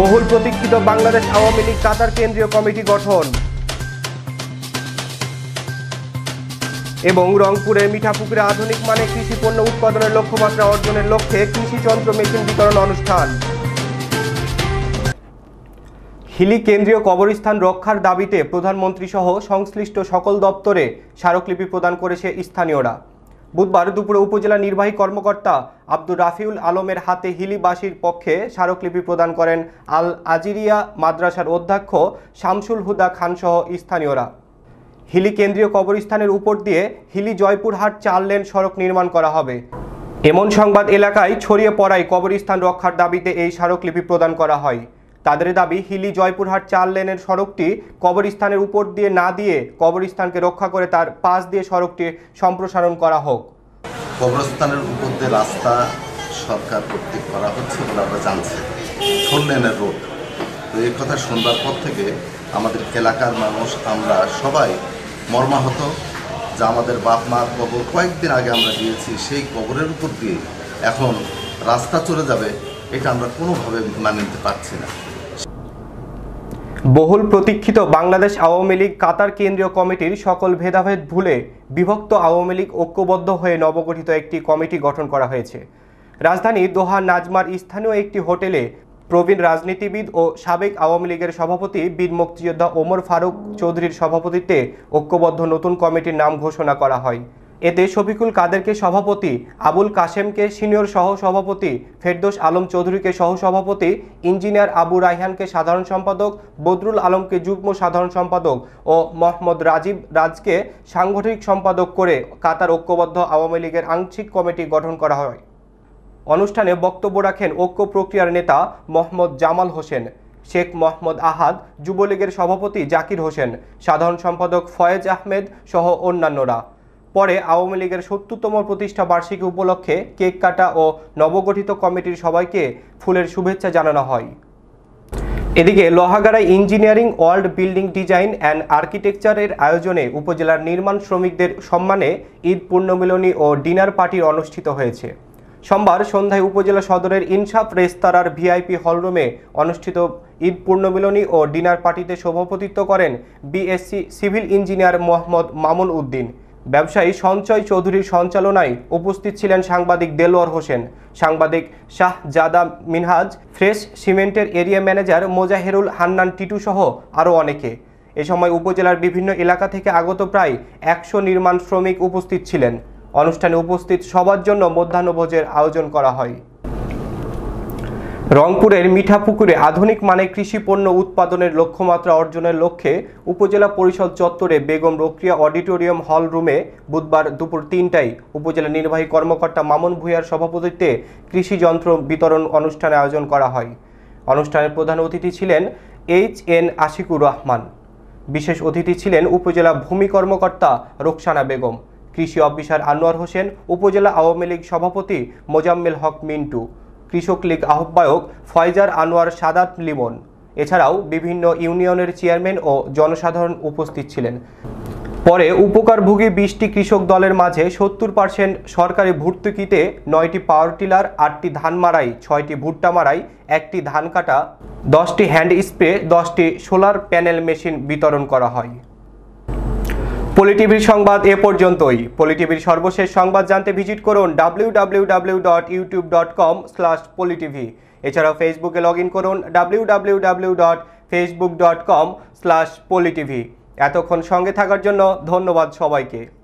বহুল প্রতীক্ষিত বাংলাদেশ আওয়ামী লীগ কাতার কেন্দ্রীয় কমিটি গঠন এবং রংপুরের মিঠাপুকুরে আধুনিক মানে কৃষি পণ্য উৎপাদনের লক্ষ্যমাত্রা অর্জনের লক্ষ্যে যন্ত্র মেশিন বিতরণ অনুষ্ঠান হিলি কেন্দ্রীয় কবরস্থান রক্ষার দাবিতে প্রধানমন্ত্রী সহ সংশ্লিষ্ট সকল দপ্তরে স্মারকলিপি প্রদান করেছে স্থানীয়রা বুধবার দুপুরে উপজেলা নির্বাহী কর্মকর্তা আব্দুর রাফিউল আলমের হাতে হিলিবাসীর পক্ষে স্মারকলিপি প্রদান করেন আল আজিরিয়া মাদ্রাসার অধ্যক্ষ শামসুল হুদা খানসহ স্থানীয়রা হিলি কেন্দ্রীয় কবরস্থানের উপর দিয়ে হিলি জয়পুরহাট চার লেন সড়ক নির্মাণ করা হবে এমন সংবাদ এলাকায় ছড়িয়ে পড়ায় কবরস্থান রক্ষার দাবিতে এই স্মারকলিপি প্রদান করা হয় তাদের দাবি হিলি জয়পুরহাট চার লেনের সড়কটি কবরস্থানের উপর দিয়ে না দিয়ে কবরস্থানকে রক্ষা করে তার পাশ দিয়ে সড়কটি সম্প্রসারণ করা হোক কবরস্থানের উপর দিয়ে রাস্তা সরকার কর্তৃক করা হচ্ছে বলে আমরা জানছি ফোর লেনের রোড তো এই কথা শোনবার পর থেকে আমাদের এলাকার মানুষ আমরা সবাই মর্মাহত যা আমাদের বাপ মার কবর কয়েকদিন আগে আমরা দিয়েছি সেই কবরের উপর দিয়ে এখন রাস্তা চলে যাবে এটা আমরা কোনোভাবে মানে নিতে পারছি না বহুল প্রতীক্ষিত বাংলাদেশ আওয়ামী লীগ কাতার কেন্দ্রীয় কমিটির সকল ভেদাভেদ ভুলে বিভক্ত আওয়ামী লীগ ঐক্যবদ্ধ হয়ে নবগঠিত একটি কমিটি গঠন করা হয়েছে রাজধানী দোহা নাজমার স্থানীয় একটি হোটেলে প্রবীণ রাজনীতিবিদ ও সাবেক আওয়ামী লীগের সভাপতি বীর মুক্তিযোদ্ধা ওমর ফারুক চৌধুরীর সভাপতিত্বে ঐক্যবদ্ধ নতুন কমিটির নাম ঘোষণা করা হয় এতে শফিকুল কাদেরকে সভাপতি আবুল কাশেমকে সিনিয়র সহ সভাপতি ফেরদোস আলম চৌধুরীকে সহ সভাপতি ইঞ্জিনিয়ার আবু রাইহানকে সাধারণ সম্পাদক বদরুল আলমকে যুগ্ম সাধারণ সম্পাদক ও মোহাম্মদ রাজীব রাজকে সাংগঠনিক সম্পাদক করে কাতার ঐক্যবদ্ধ আওয়ামী লীগের আংশিক কমিটি গঠন করা হয় অনুষ্ঠানে বক্তব্য রাখেন ঐক্য প্রক্রিয়ার নেতা মোহাম্মদ জামাল হোসেন শেখ মোহাম্মদ আহাদ যুবলীগের সভাপতি জাকির হোসেন সাধারণ সম্পাদক ফয়েজ আহমেদ সহ অন্যান্যরা পরে আওয়ামী লীগের সত্তরতম প্রতিষ্ঠা বার্ষিকী উপলক্ষে কেক কাটা ও নবগঠিত কমিটির সবাইকে ফুলের শুভেচ্ছা জানানো হয় এদিকে Lohagara engineering world building design and আর্কিটেকচারের আয়োজনে উপজেলার নির্মাণ শ্রমিকদের সম্মানে ঈদ পূর্ণমিলনী ও ডিনার পার্টির অনুষ্ঠিত হয়েছে সোমবার সন্ধ্যায় উপজেলা সদরের ইনসাফ রেস্তারার ভিআইপি হলরুমে অনুষ্ঠিত ঈদ পূর্ণমিলনী ও ডিনার পার্টিতে সভাপতিত্ব করেন BSc civil engineer Mohammad Mamun Uddin ব্যবসায়ী সঞ্চয় চৌধুরীর সঞ্চালনায় উপস্থিত ছিলেন সাংবাদিক দেলোয়ার হোসেন সাংবাদিক শাহ জাদা মিনহাজ ফ্রেশ সিমেন্টের এরিয়া ম্যানেজার মোজাহেরুল হান্নান টিটু সহ আরও অনেকে এ সময় উপজেলার বিভিন্ন এলাকা থেকে আগত প্রায় একশো নির্মাণ শ্রমিক উপস্থিত ছিলেন অনুষ্ঠানে উপস্থিত সবার জন্য মধ্যাহ্নভোজের আয়োজন করা হয় রংপুরের মিঠাপুকুরে আধুনিক মানে কৃষি পণ্য উৎপাদনের লক্ষ্যমাত্রা অর্জনের লক্ষ্যে উপজেলা পরিষদ চত্বরে বেগম রক্রিয়া অডিটোরিয়াম হল রুমে বুধবার দুপুর তিনটায় উপজেলা নির্বাহী কর্মকর্তা মামুন ভূঁয়ার সভাপতিত্বে কৃষি যন্ত্র বিতরণ অনুষ্ঠানে আয়োজন করা হয় অনুষ্ঠানের প্রধান অতিথি ছিলেন এইচ এন আশিকুর রহমান বিশেষ অতিথি ছিলেন উপজেলা ভূমি কর্মকর্তা রোকসানা বেগম কৃষি অফিসার আনোয়ার হোসেন উপজেলা আওয়ামী লীগ সভাপতি মোজাম্মেল হক মিন্টু কৃষক লীগ আহ্বায়ক ফয়জার আনোয়ার সাদাত লিমন এছাড়াও বিভিন্ন ইউনিয়নের চেয়ারম্যান ও জনসাধারণ উপস্থিত ছিলেন পরে উপকারভোগী বিশটি কৃষক দলের মাঝে সত্তর পার্সেন্ট সরকারি ভর্তুকিতে নয়টি পাওয়ার টিলার আটটি ধান মারাই ছয়টি ভুট্টা মারাই একটি ধান কাটা দশটি হ্যান্ড স্প্রে দশটি সোলার প্যানেল মেশিন বিতরণ করা হয় পলিটিভির সংবাদ এ পর্যন্তই পলিটিভির সর্বশেষ সংবাদ জানতে ভিজিট করুন W W W dot YouTube dot com slash পলিটিভি এছাড়াও ফেসবুকে লগ ইন করুন W W W dot Facebook dot com slash পলিটিভি এতক্ষণ সঙ্গে থাকার জন্য ধন্যবাদ সবাইকে